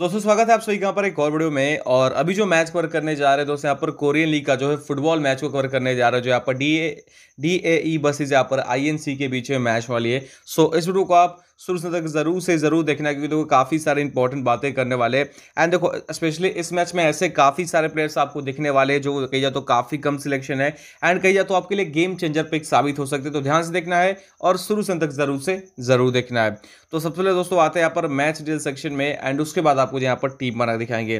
दोस्तों स्वागत है आप सभी यहाँ पर एक और वीडियो में और अभी जो मैच कवर करने जा रहे हैं दोस्तों यहाँ पर कोरियन लीग का जो है फुटबॉल मैच को कवर करने जा रहा है जो यहाँ पर D A D A E buses यहाँ पर आई एन सी के बीच में मैच वाली है सो इस वीडियो को आप शुरू से तक ज़रूर से ज़रूर देखना क्योंकि देखो काफ़ी सारे इंपॉर्टेंट बातें करने वाले एंड देखो स्पेशली इस मैच में ऐसे काफ़ी सारे प्लेयर्स आपको दिखने वाले जो कही जाए तो काफ़ी कम सिलेक्शन है एंड कही जाए तो आपके लिए गेम चेंजर पिक साबित हो सकते तो ध्यान से देखना है और शुरू से तक ज़रूर से ज़रूर देखना है तो सबसे पहले दोस्तों आते हैं यहाँ पर मैच डिटेल सेक्शन में एंड उसके बाद आपको यहाँ पर टीम बना दिखाएंगे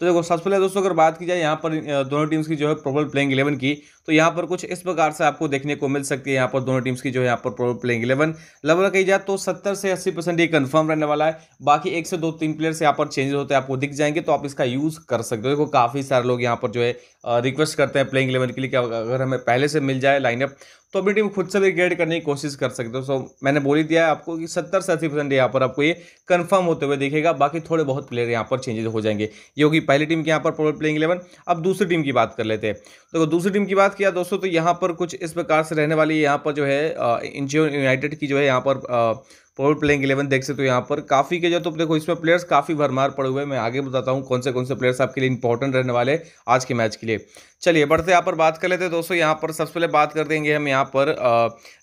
तो देखो सबसे पहले दोस्तों अगर बात की जाए यहाँ पर दोनों टीम्स की जो है प्रोबल प्लेइंग इलेवन की तो यहाँ पर कुछ इस प्रकार से आपको देखने को मिल सकती है यहाँ पर दोनों टीम्स की जो है यहाँ पर प्लेइंग इलेवन लगभग कही जाए तो सत्तर से अस्सी परसेंट ये कन्फर्म रहने वाला है बाकी एक से दो तीन प्लेयर्स यहाँ पर चेंजेस होते हैं आपको दिख जाएंगे तो आप इसका यूज़ कर सकते हो देखो काफ़ी सारे लोग यहाँ पर जो है रिक्वेस्ट करते हैं प्लेइंग इलेवन के लिए कि अगर हमें पहले से मिल जाए लाइनअप तो अपनी टीम खुद से भी क्रिएट करने की कोशिश कर सकते हो सो मैंने बोली दिया है आपको कि सत्तर से अस्सी परसेंट यहाँ पर आपको ये कंफर्म होते हुए देखेगा बाकी थोड़े बहुत प्लेयर यहाँ पर चेंजेस हो जाएंगे ये होगी पहली टीम के यहाँ पर प्रोबल प्लेइंग इलेवन अब दूसरी टीम की बात कर लेते हैं तो दूसरी टीम की बात किया दोस्तों तो यहाँ पर कुछ इस प्रकार से रहने वाली यहाँ पर जो है इंजियो यूनाइटेड की जो है यहाँ पर पावर प्लेइंग इलेवन देख सकते हो यहाँ पर काफ़ी के जो तो देखो इसमें प्लेयर्स काफ़ी भरमार पड़े हुए हैं मैं आगे बताता हूँ कौन से कौन से प्लेयर्स आपके लिए इंपॉर्टेंट रहने वाले आज के मैच के लिए चलिए बढ़ते यहाँ पर बात कर लेते हैं दोस्तों यहाँ पर सबसे पहले बात कर देंगे हम यहाँ पर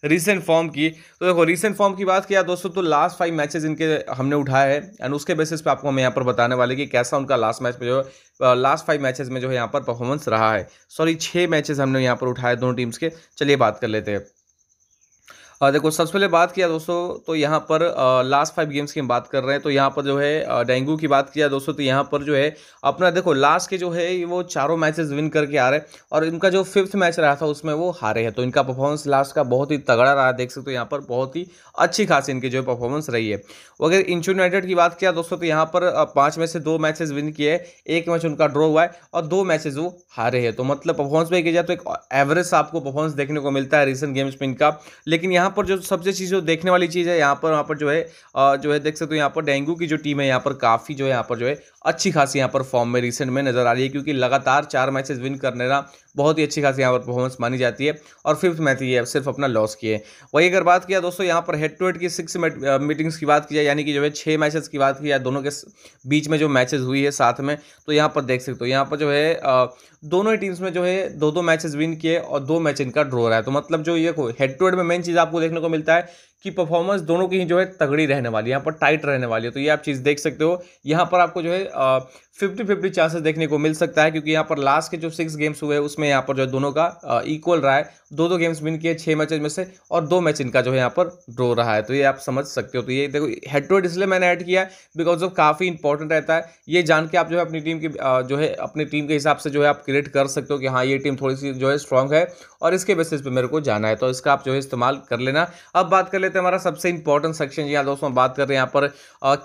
रिसेंट फॉर्म की तो देखो रिसेंट फॉर्म की बात किया दोस्तों तो लास्ट फाइव मैचेस इनके हमने उठाए हैं एंड उसके बेसिस पे आपको हम यहाँ पर बताने वाले कि कैसा उनका लास्ट मैच में जो लास्ट फाइव मैचेज में जो है यहाँ पर परफॉर्मेंस रहा है सॉरी छः मैचेज हमने यहाँ पर उठाए दोनों टीम्स के चलिए बात कर लेते हैं देखो सबसे पहले बात किया दोस्तों तो यहाँ पर लास्ट फाइव गेम्स की हम बात कर रहे हैं तो यहाँ पर जो है डेंगू की बात किया दोस्तों तो यहाँ पर जो है अपना देखो लास्ट के जो है वो चारों मैचेस विन करके आ रहे हैं और इनका जो फिफ्थ मैच रहा था उसमें वो हारे हैं तो इनका परफॉर्मेंस लास्ट का बहुत ही तगड़ा रहा देख सकते हो यहाँ पर बहुत ही अच्छी खासी इनकी जो है परफॉर्मेंस रही है अगर इंचू यूनाइटेड की बात किया दोस्तों तो यहाँ पर पाँच में से दो मैचेज विन किए एक मैच उनका ड्रॉ हुआ है और दो मैचेज वो हारे हैं तो मतलब परफॉर्मेंस में किया जाए तो एक एवरेज आपको परफॉर्मेंस देखने को मिलता है रिसेंट गेम्स में इनका लेकिन यहाँ यहाँ पर जो सबसे चीज़ जो देखने वाली चीज़ है यहाँ पर वहाँ पर जो है जो है देख सकते हो यहाँ पर डेंगू की जो टीम है यहाँ पर काफ़ी जो है यहाँ पर जो है अच्छी खासी यहाँ पर फॉर्म में रिसेंट में नज़र आ रही है क्योंकि लगातार चार मैचेस विन करने रहा बहुत ही अच्छी खासी यहाँ पर परफॉर्मेंस मानी जाती है और फिफ्थ मैच ये सिर्फ अपना लॉस किए वही अगर बात किया दोस्तों यहाँ पर हेड टू हेड की सिक्स मीटिंग्स की बात की जाए यानी कि जो है छः मैचेस की बात की जाए दोनों के बीच में जो मैचेस हुई है साथ में तो यहाँ पर देख सकते हो यहाँ पर जो है दोनों ही टीम्स में जो है दो दो मैचेस विन किए और दो मैच इनका ड्रॉ रहा है तो मतलब जो ये हेड टू हेड में मेन चीज़ आपको देखने को मिलता है की परफॉर्मेंस दोनों की ही जो है तगड़ी रहने वाली यहाँ पर टाइट रहने वाली है तो ये आप चीज़ देख सकते हो यहाँ पर आपको जो है फिफ्टी फिफ्टी चांसेस देखने को मिल सकता है क्योंकि यहाँ पर लास्ट के जो सिक्स गेम्स हुए उसमें यहाँ पर जो है दोनों का इक्वल रहा है दो दो गेम्स विन किए छः मैचेज में से और दो मैच इनका जो है यहाँ पर ड्रो रहा है तो ये आप समझ सकते हो तो ये देखो हेड टू हेड इसलिए मैंने ऐड किया है बिकॉज ऑफ काफ़ी इंपॉर्टेंट रहता है ये जान के आप जो है अपनी टीम की जो है अपनी टीम के हिसाब से जो है आप क्रिएट कर सकते हो कि हाँ ये टीम थोड़ी सी जो है स्ट्रॉन्ग है और इसके बेसिस पर मेरे को जाना है तो इसका आप जो है इस्तेमाल कर लेना अब बात कर लेते हैं हमारा सबसे इंपॉर्टेंट सेक्शन जी हाँ दोस्तों बात कर रहे हैं यहाँ पर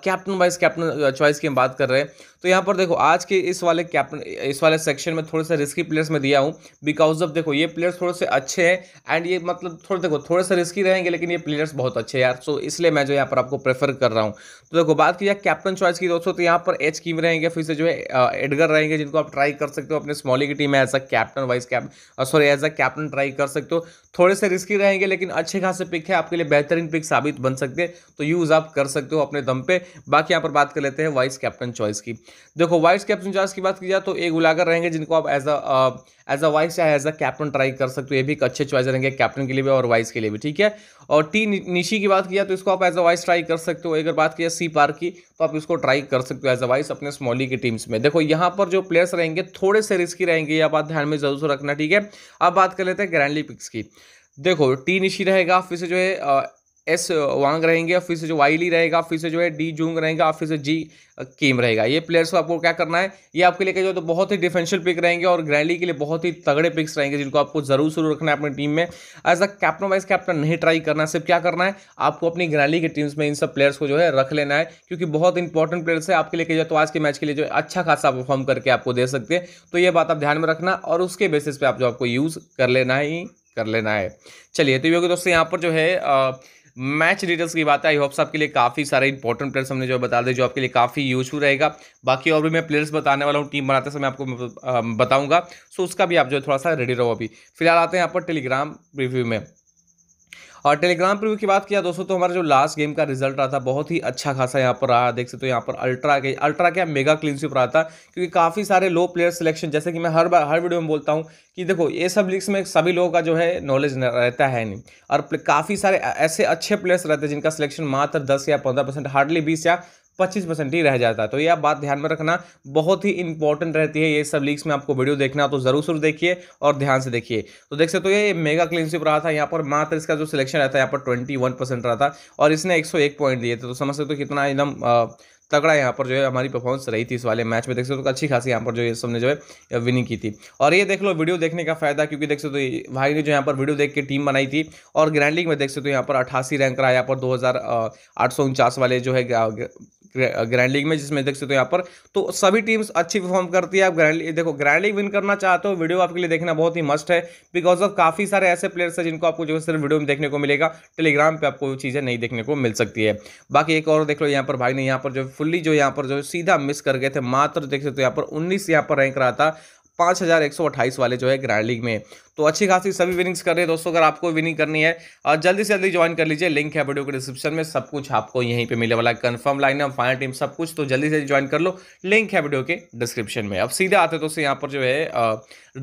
कैप्टन वाइज कैप्टन चॉइस की हम बात कर रहे हैं तो यहाँ पर देखो आज के इस वाले कैप्टन इस वाले सेक्शन में थोड़े से रिस्की प्लेयर्स में दिया हूँ बिकॉज ऑफ देखो ये प्लेयर्स थोड़े से अच्छे हैं एंड ये मतलब थोड़े देखो थोड़े से रिस्की रहेंगे लेकिन ये प्लेयर्स बहुत अच्छे यार सो इसलिए मैं जो यहाँ पर आपको प्रेफर कर रहा हूँ तो देखो बात की कैप्टन चॉइस की दोस्तों तो यहाँ पर एच कीम रहेंगे फिर से जो है एडगर रहेंगे जिनको आप ट्राई कर सकते हो अपने स्मॉली की टीम में as a captain vice cap sorry as a captain try कर सकते हो थोड़े से रिस्की रहेंगे लेकिन अच्छे खासे पिक है आपके लिए बेहतर बेहतरीन पिक साबित बन सकते हैं तो यूज़ आप कर सकते हो अपने दम पे बाकी यहाँ पर बात कर लेते हैं वाइस कैप्टन चॉइस की देखो वाइस कैप्टन चॉइस की बात की जाए तो एक उलागर रहेंगे जिनको आप as a as a vice या एज अ कैप्टन ट्राई कर सकते हो ये भी एक अच्छे चॉइस रहेंगे कैप्टन के लिए भी और वाइस के लिए भी ठीक है और टी निशी की बात किया तो इसको आप एज अ वाइस ट्राई कर सकते हो अगर बात किया सी पार की तो आप इसको ट्राई कर सकते हो एज अ वाइस अपने स्मॉली की टीम्स में देखो यहाँ पर जो प्लेयर्स रहेंगे थोड़े से रिस्की रहेंगे यह बात ध्यान में जरूर से रखना ठीक है अब बात कर लेते हैं ग्रैंडली पिक्स की देखो टी निशी रहेगा फिर से जो है एस वांग रहेंगे फिर से जो वाइली रहेगा फिर से जो है डी जूंग रहेगा और फिर से जी कीम रहेगा ये प्लेयर्स को आपको क्या करना है ये आपके लिए जो तो बहुत ही डिफेंशियल पिक रहेंगे और ग्रैंडली के लिए बहुत ही तगड़े पिक्स रहेंगे जिनको आपको जरूर शुरू रखना है अपनी टीम में as a captain vice captain नहीं ट्राई करना सिर्फ क्या करना है आपको अपनी ग्रैंडली की टीम्स में इन सब प्लेयर्स को जो है रख लेना है क्योंकि बहुत इंपॉर्टेंट प्लेयर्स है आपके लिए जो तो आज के मैच के लिए जो अच्छा खासा परफॉर्म करके आपको दे सकते हैं तो ये बात आप ध्यान में रखना और उसके बेसिस पे आप जो आपको यूज़ कर लेना ही कर लेना है चलिए तो योगी दोस्तों यहाँ पर जो है मैच डिटेल्स की बात है आई होप्स आपके लिए काफ़ी सारे इंपॉर्टेंट प्लेयर्स हमने जो बता दें जो आपके लिए काफ़ी यूजफुल रहेगा बाकी और भी मैं प्लेयर्स बताने वाला हूँ टीम बनाते समय आपको बताऊँगा सो उसका भी आप जो थोड़ा सा रेडी रहो अभी फिलहाल आते हैं यहाँ पर टेलीग्राम रिव्यू में और टेलीग्राम प्रीव्यू की बात किया दोस्तों तो हमारा जो लास्ट गेम का रिजल्ट रहा था बहुत ही अच्छा खासा यहाँ पर रहा देख सकते हो तो यहाँ पर अल्ट्रा के अल्ट्रा क्या मेगा क्लीनशिप रहा था क्योंकि काफ़ी सारे लो प्लेयर सिलेक्शन जैसे कि मैं हर बार हर वीडियो में बोलता हूँ कि देखो ये सब लीग्स में सभी लोगों का जो है नॉलेज रहता है नहीं और काफ़ी सारे ऐसे अच्छे प्लेयर्स रहते हैं जिनका सिलेक्शन मात्र दस या पंद्रह हार्डली बीस या पच्चीस परसेंट ही रह जाता है तो यह बात ध्यान में रखना बहुत ही इंपॉर्टेंट रहती है ये सब लीक्स में आपको वीडियो देखना तो जरूर जरूर देखिए और ध्यान से देखिए तो देख सकते हो ये मेगा क्लीनशिप रहा था यहाँ पर मात्र इसका जो सिलेक्शन रहता है यहाँ पर ट्वेंटी वन परसेंट रहा था और इसने एक सौ एक पॉइंट दिए थे तो समझ सकते हो कितना एकदम तगड़ा यहाँ पर जो है हमारी परफॉर्मेंस रही थी इस वाले मैच में देख सकते हो तो अच्छी खासी यहाँ पर जो है सबने जो है विनिंग की थी और ये देख लो वीडियो देखने का फायदा क्योंकि देख सकते हो तो भाई ने जो यहाँ पर वीडियो देख के टीम बनाई थी और ग्रैंड लीग में देख सकते हो तो यहाँ पर अठासी रैंक रहा यहाँ पर दो वाले जो है ग्रैंड लीग में जिसमें देख सकते हो यहाँ पर तो सभी टीम्स अच्छी परफॉर्म करती है आप ग्रैंड देखो ग्रैंड लीग विन करना चाहते हो वीडियो आपके लिए देखना बहुत ही मस्ट है बिकॉज ऑफ काफ़ी सारे ऐसे प्लेयर्स हैं जिनको आपको जो है सिर्फ वीडियो में देखने को मिलेगा टेलीग्राम पर आपको चीज़ें नहीं देखने को मिल सकती है बाकी एक और देख लो यहाँ पर भाई ने यहाँ पर जो फुल्ली जो यहाँ पर जो सीधा मिस कर गए थे मात्र देख सकते हो यहाँ पर उन्नीस यहाँ पर रैंक रहा था पाँच हज़ार एक सौ अट्ठाईस वाले जो है ग्रैंड लीग में तो अच्छी खासी सभी विनिंग्स कर रहे हैं दोस्तों अगर आपको विनिंग करनी है और जल्दी से जल्दी ज्वाइन कर लीजिए लिंक है वीडियो के डिस्क्रिप्शन में सब कुछ आपको यहीं पे मिलने वाला है कन्फर्म लाइन फाइनल टीम सब कुछ तो जल्दी से ज्वाइन कर लो लिंक है वीडियो के डिस्क्रिप्शन में अब सीधे आते दोस्तों यहाँ पर जो है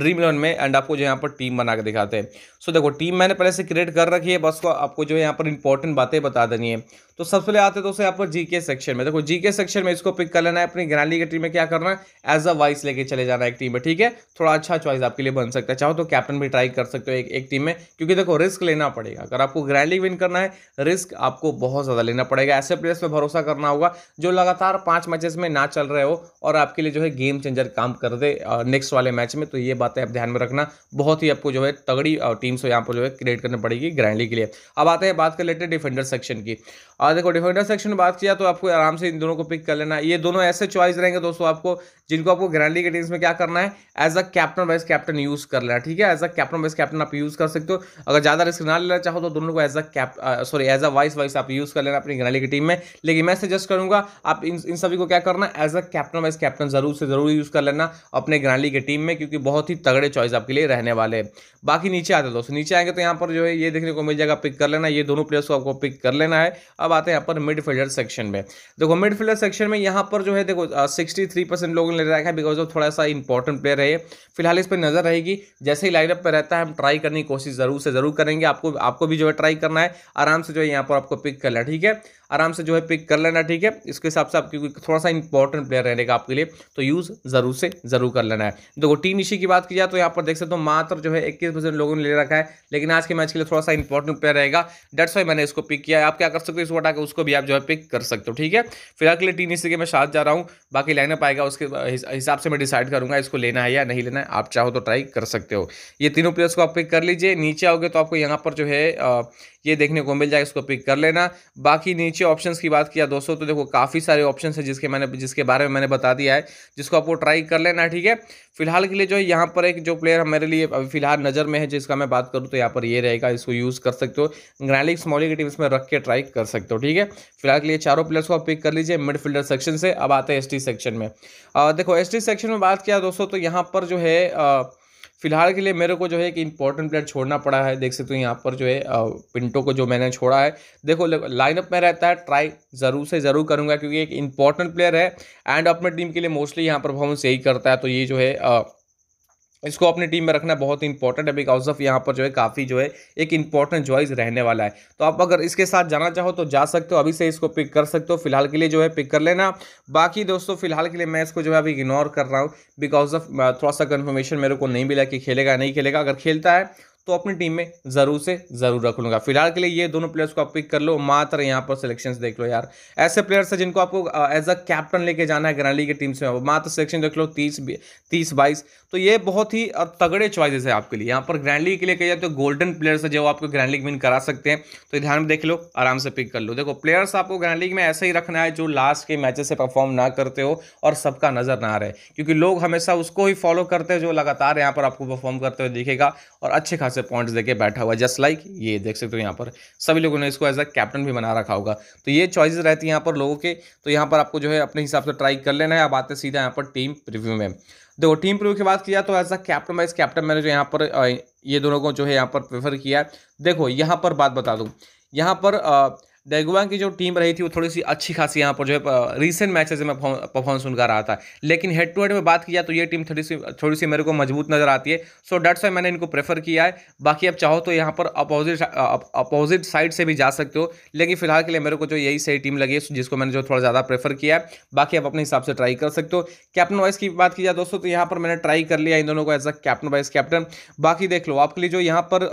ड्रीम इलेवन में एंड आपको जो यहाँ पर टीम बना के दिखाते हैं सो देखो टीम मैंने पहले से क्रिएट कर रखी है बस को आपको जो है यहाँ पर इंपॉर्टेंट बातें बता देनी है तो सबसे पहले आते दोस्तों यहाँ पर जीके सेक्शन में देखो जीके सेक्शन में इसको पिक कर लेना है अपनी ग्रैंडली की टीम में क्या करना है एज अ वाइस लेके चले जाना है एक टीम में ठीक है थोड़ा अच्छा चॉइस आपके लिए बन सकता है चाहो तो कैप्टन भी ट्राई कर सकते हो एक एक टीम में क्योंकि देखो रिस्क लेना पड़ेगा अगर आपको ग्रैंड लीग विन करना है रिस्क आपको बहुत ज़्यादा लेना पड़ेगा ऐसे प्लेयर्स पर भरोसा करना होगा जो लगातार पाँच मैचेस में ना चल रहे हो और आपके लिए जो है गेम चेंजर काम कर दे नेक्स्ट वाले मैच में तो ये बातें आप ध्यान में रखना बहुत ही आपको जो है तगड़ी टीम्स यहाँ पर जो है क्रिएट करनी पड़ेगी ग्रैंड लीग के लिए अब आते हैं बात कर लेते हैं डिफेंडर सेक्शन की और देखो डिफेंडर सेक्शन में बात किया तो आपको आराम से इन दोनों को पिक कर लेना ये दोनों ऐसे चॉइस रहेंगे दोस्तों आपको जिनको आपको ग्रैंड लीग के टीम्स में क्या करना है as a captain vice captain use कर लेना ठीक है as a captain vice captain आप यूज़ कर सकते हो अगर ज़्यादा रिस्क ना लेना चाहो तो दोनों को as a cap sorry as a vice vice आप यूज़ कर लेना अपनी घनाली की टीम में लेकिन मैं सजेस्ट करूँगा आप इन इन सभी को क्या करना as a captain vice captain जरूर से जरूर यूज़ कर लेना अपने घनाली की टीम में क्योंकि बहुत ही तगड़े चॉइस आपके लिए रहने वाले हैं बाकी नीचे आते दोस्तों नीचे आएंगे तो यहाँ पर जो है ये देखने को मिल जाएगा पिक कर लेना ये दोनों प्लेयर्स को आपको पिक कर लेना है अब आते हैं यहाँ पर मिडफील्डर सेक्शन में देखो मिडफील्डर सेक्शन में यहाँ पर जो है देखो सिक्सटी थ्री परसेंट लोगों ने रखा है बिकॉज ऑफ थोड़ा सा इंपॉर्टेंट प्लेयर है फिलहाल इस पर नजर रहेगी जैसे ही लाइनअप पे रहता है हम ट्राई करने की कोशिश ज़रूर से ज़रूर करेंगे आपको आपको भी जो है ट्राई करना है आराम से जो है यहाँ पर आपको पिक कर लें ठीक है आराम से जो है पिक कर लेना ठीक है इसके हिसाब से आपके थोड़ा सा इंपॉर्टेंट प्लेयर रहेगा आपके लिए तो यूज़ ज़रूर से ज़रूर कर लेना है देखो टीम इशी की बात की जाए तो यहाँ पर देख सकते हो मात्र जो है इक्कीस परसेंट लोगों ने ले रखा है लेकिन आज के मैच के लिए थोड़ा सा इंपॉर्टेंट प्लेयर रहेगा डेट्स वाई मैंने इसको पिक किया है आप क्या कर सकते हो इसको हटा के उसको भी आप जो है पिक कर सकते हो ठीक है फिलहाल के लिए टीम इसी के मैं साथ जा रहा हूँ बाकी लाइनअप आएगा उसके हिसाब से मैं डिसाइड करूँगा इसको लेना है या नहीं लेना है आप चाहो तो ट्राई कर सकते हो ये तीनों प्लेयर्स को आप पिक कर लीजिए नीचे आओगे तो आपको यहाँ पर जो है ये देखने को मिल जाएगा इसको पिक कर लेना बाकी नीचे अच्छे ऑप्शंस की बात किया दोस्तों तो देखो काफ़ी सारे ऑप्शंस हैं जिसके मैंने जिसके बारे में मैंने बता दिया है जिसको आपको ट्राई कर लेना ठीक है फिलहाल के लिए जो है यहाँ पर एक जो प्लेयर मेरे लिए अभी फिलहाल नज़र में है जिसका मैं बात करूँ तो यहाँ पर ये रहेगा इसको यूज़ कर सकते हो ग्रैंडिक स्मॉली की टीम इसमें रख के ट्राई कर सकते हो ठीक है फिलहाल के लिए चारों प्लेयर्स को आप पिक कर लीजिए मिडफील्डर सेक्शन से अब आते हैं एस सेक्शन में देखो एस सेक्शन में बात किया दोस्तों तो यहाँ पर जो है फिलहाल के लिए मेरे को जो है कि इंपॉर्टेंट प्लेयर छोड़ना पड़ा है देख सकते हो तो यहाँ पर जो है पिंटो को जो मैंने छोड़ा है देखो लाइनअप में रहता है ट्राई ज़रूर से ज़रूर करूँगा क्योंकि एक इंपॉर्टेंट प्लेयर है एंड अपने टीम के लिए मोस्टली यहाँ परफॉर्मेंस यही करता है तो ये जो है इसको अपनी टीम में रखना बहुत ही इंपॉर्टेंट है बिकॉज ऑफ यहाँ पर जो है काफ़ी जो है एक इंपॉर्टेंट चॉइस रहने वाला है तो आप अगर इसके साथ जाना चाहो तो जा सकते हो अभी से इसको पिक कर सकते हो फिलहाल के लिए जो है पिक कर लेना बाकी दोस्तों फिलहाल के लिए मैं इसको जो है अभी इग्नोर कर रहा हूँ बिकॉज ऑफ थोड़ा सा कन्फर्मेशन मेरे को नहीं मिला कि खेलेगा नहीं खेलेगा अगर खेलता है तो अपनी टीम में ज़रूर से ज़रूर रख लूंगा फिलहाल के लिए ये दोनों प्लेयर्स को आप पिक कर लो मात्र यहाँ पर सिलेक्शंस देख लो यार ऐसे प्लेयर्स है जिनको आपको एज अ कैप्टन लेके जाना है ग्रैंडली की टीम से मात्र सिलेक्शन देख लो तीस तीस बाईस तो ये बहुत ही तगड़े च्वाइस है आपके लिए यहाँ पर ग्रैंडली के लिए कही जाए तो गोल्डन प्लेयर्स है जो आपको ग्रैंड लीग विन करा सकते हैं तो ध्यान में देख लो आराम से पिक कर लो देखो प्लेयर्स आपको ग्रैंड लीग में ऐसे ही रखना है जो लास्ट के मैचेस से परफॉर्म ना करते हो और सबका नज़र ना रहे क्योंकि लोग हमेशा उसको ही फॉलो करते हैं जो लगातार यहाँ पर आपको परफॉर्म करते हुए दिखेगा और अच्छे खासे से पॉइंट्स देके बैठा हुआ जस्ट लाइक ये देख सकते हो यहाँ पर सभी लोगों ने इसको एज अ कैप्टन भी बना रखा होगा तो ये चॉइसेस रहती है यहाँ पर लोगों के तो यहाँ पर आपको जो है अपने हिसाब से ट्राई कर लेना है अब आते सीधा यहाँ पर टीम रिव्यू में देखो टीम प्रिव्यू की बात किया तो as a captain vice captain मैंने जो यहाँ पर ये दोनों को जो है यहाँ पर प्रेफर किया देखो यहाँ पर बात बता दूँ यहाँ पर आ, डेगुआ की जो टीम रही थी वो थोड़ी सी अच्छी खासी यहाँ पर जो है रिसेंट मैचेस में परफॉर्मेंस उनका रहा था लेकिन हेड टू हेड में बात की जाए तो ये टीम थोड़ी सी थोड़ी सी मेरे को मजबूत नजर आती है सो डेट्स वाई मैंने इनको प्रेफर किया है बाकी आप चाहो तो यहाँ पर अपोजिट अपोजिट साइड से भी जा सकते हो लेकिन फिलहाल के लिए मेरे को जो यही सही टीम लगी है जिसको मैंने जो थोड़ा ज़्यादा प्रेफर किया है बाकी आप अपने हिसाब से ट्राई कर सकते हो कैप्टन वाइस की बात की जाए दोस्तों तो यहाँ पर मैंने ट्राई कर लिया इन दोनों को as a captain vice captain बाकी देख लो आपके लिए जो यहाँ पर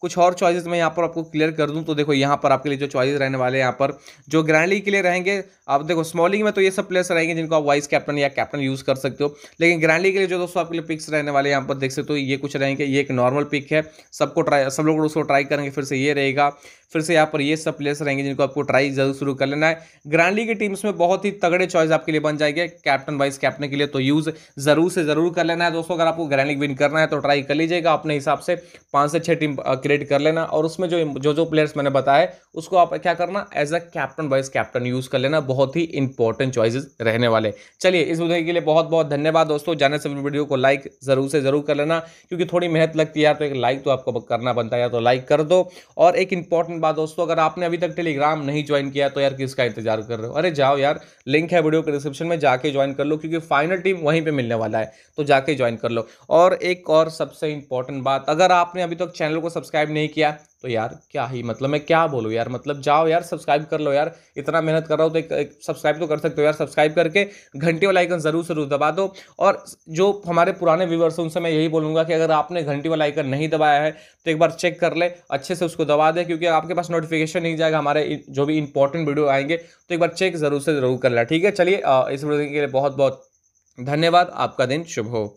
कुछ और चॉइस मैं यहाँ पर आपको क्लियर कर दूँ तो देखो यहाँ पर आपके लिए जो चॉइस रहने वाले यहाँ पर जो ग्रैंड लीग के लिए रहेंगे आप देखो स्मॉल लीग में तो ये सब प्लेयर्स रहेंगे जिनको आप वाइस कैप्टन या कैप्टन यूज़ कर सकते हो लेकिन ग्रैंड लीग के लिए जो दोस्तों आपके लिए पिक्स रहने वाले यहाँ पर देख सकते हो ये कुछ रहेंगे ये एक नॉर्मल पिक है सबको ट्राई सब लोग उसको ट्राई करेंगे फिर से ये रहेगा फिर से यहाँ पर ये सब प्लेयर्स रहेंगे जिनको आपको ट्राई जरूर शुरू कर लेना है ग्रैंड लीग की टीम्स में बहुत ही तगड़े चॉइस आपके लिए बन जाएंगे कैप्टन वाइस कैप्टन के लिए तो यूज़ ज़रूर से ज़रूर कर लेना है दोस्तों अगर आपको ग्रैंड लीग विन करना है तो ट्राई कर लीजिएगा अपने हिसाब से पाँच से छः टीम क्रिएट कर लेना और उसमें जो जो जो प्लेयर्स मैंने बताया उसको आप क्या क्या करना as a captain vice captain use कर लेना बहुत ही इंपॉर्टेंट चॉइसेस रहने वाले चलिए इस वीडियो के लिए बहुत बहुत धन्यवाद दोस्तों जाने से वीडियो को लाइक जरूर से जरूर कर लेना क्योंकि थोड़ी मेहनत लगती है तो एक लाइक तो आपको करना बनता है या तो लाइक कर दो और एक इंपॉर्टेंट बात दोस्तों अगर आपने अभी तक टेलीग्राम नहीं ज्वाइन किया तो यार किसका इंतजार कर रहे हो अरे जाओ यार लिंक है वीडियो के डिस्क्रिप्शन में जाके ज्वाइन कर लो क्योंकि फाइनल टीम वहीं पर मिलने वाला है तो जाके ज्वाइन कर लो और एक और सबसे इंपॉर्टेंट बात अगर आपने अभी तक चैनल को सब्सक्राइब नहीं किया तो यार क्या ही मतलब मैं क्या बोलूँ यार मतलब जाओ यार सब्सक्राइब कर लो यार इतना मेहनत कर रहा हो तो एक, एक सब्सक्राइब तो कर सकते हो यार सब्सक्राइब करके घंटी वाला आइकन ज़रूर ज़रूर दबा दो और जो हमारे पुराने व्यूवर्स हैं उनसे मैं यही बोलूँगा कि अगर आपने घंटी वाला आइकन नहीं दबाया है तो एक बार चेक कर ले अच्छे से उसको दबा दें क्योंकि आपके पास नोटिफिकेशन नहीं जाएगा हमारे जो भी इंपॉर्टेंट वीडियो आएंगे तो एक बार चेक ज़रूर से ज़रूर कर लें ठीक है चलिए इस वीडियो के लिए बहुत बहुत धन्यवाद आपका दिन शुभ हो